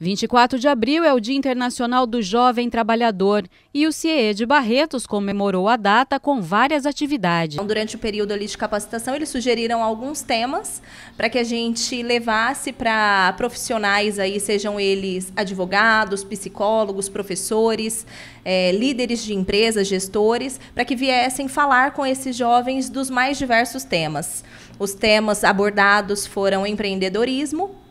24 de abril é o Dia Internacional do Jovem Trabalhador e o CIE de Barretos comemorou a data com várias atividades. Então, durante o período ali de capacitação, eles sugeriram alguns temas para que a gente levasse para profissionais aí, sejam eles advogados, psicólogos, professores, é, líderes de empresas, gestores, para que viessem falar com esses jovens dos mais diversos temas. Os temas abordados foram empreendedorismo,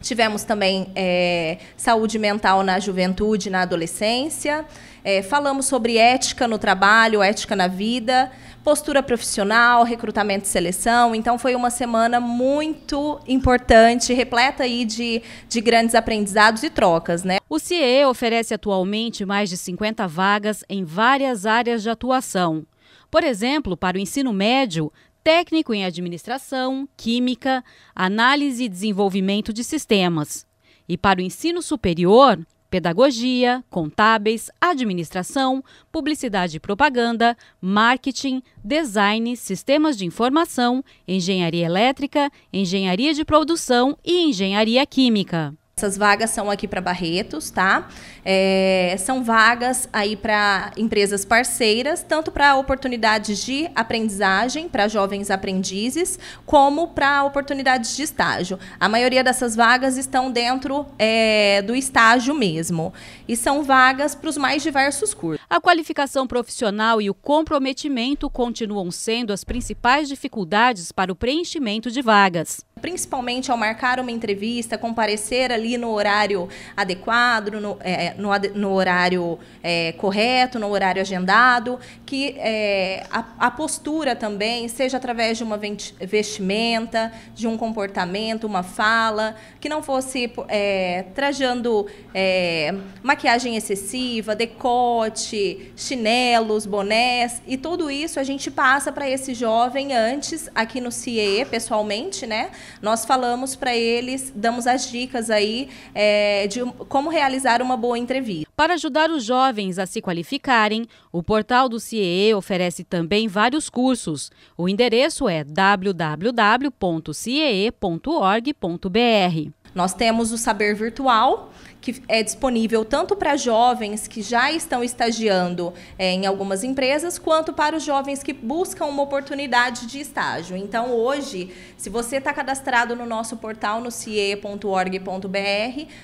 Tivemos também é, saúde mental na juventude, na adolescência. É, falamos sobre ética no trabalho, ética na vida, postura profissional, recrutamento e seleção. Então, foi uma semana muito importante, repleta aí de, de grandes aprendizados e trocas. Né? O CIE oferece atualmente mais de 50 vagas em várias áreas de atuação. Por exemplo, para o ensino médio, técnico em administração, química, análise e desenvolvimento de sistemas. E para o ensino superior, pedagogia, contábeis, administração, publicidade e propaganda, marketing, design, sistemas de informação, engenharia elétrica, engenharia de produção e engenharia química. Essas vagas são aqui para Barretos, tá? É, são vagas aí para empresas parceiras, tanto para oportunidades de aprendizagem para jovens aprendizes, como para oportunidades de estágio. A maioria dessas vagas estão dentro é, do estágio mesmo. E são vagas para os mais diversos cursos. A qualificação profissional e o comprometimento continuam sendo as principais dificuldades para o preenchimento de vagas principalmente ao marcar uma entrevista, comparecer ali no horário adequado, no, é, é no, no horário é, correto, no horário agendado, que é, a, a, postura também seja através de uma vestimenta, de um comportamento, uma fala, que não fosse é, trajando é, maquiagem excessiva, decote, chinelos, bonés e tudo isso a gente passa para esse jovem antes aqui no CIE pessoalmente, né? Nós falamos para eles, damos as dicas aí é, de como realizar uma boa entrevista. Para ajudar os jovens a se qualificarem, o portal do CIE oferece também vários cursos. O endereço é www.ciee.org.br. Nós temos o saber virtual, que é disponível tanto para jovens que já estão estagiando é, em algumas empresas, quanto para os jovens que buscam uma oportunidade de estágio. Então, hoje, se você está cadastrado no nosso portal no cie.org.br,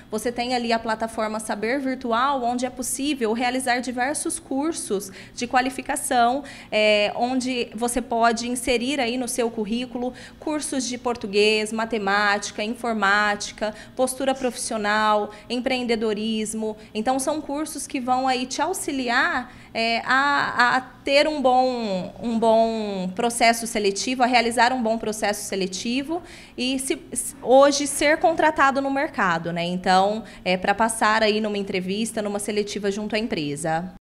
você tem ali a plataforma Saber Virtual, onde é possível realizar diversos cursos de qualificação, é, onde você pode inserir aí no seu currículo cursos de português, matemática, informática postura profissional, empreendedorismo. Então, são cursos que vão aí te auxiliar é, a, a, ter um bom, um bom processo seletivo, a realizar um bom processo seletivo e se, hoje ser contratado no mercado, né? Então, é para passar aí numa entrevista, numa seletiva junto à empresa.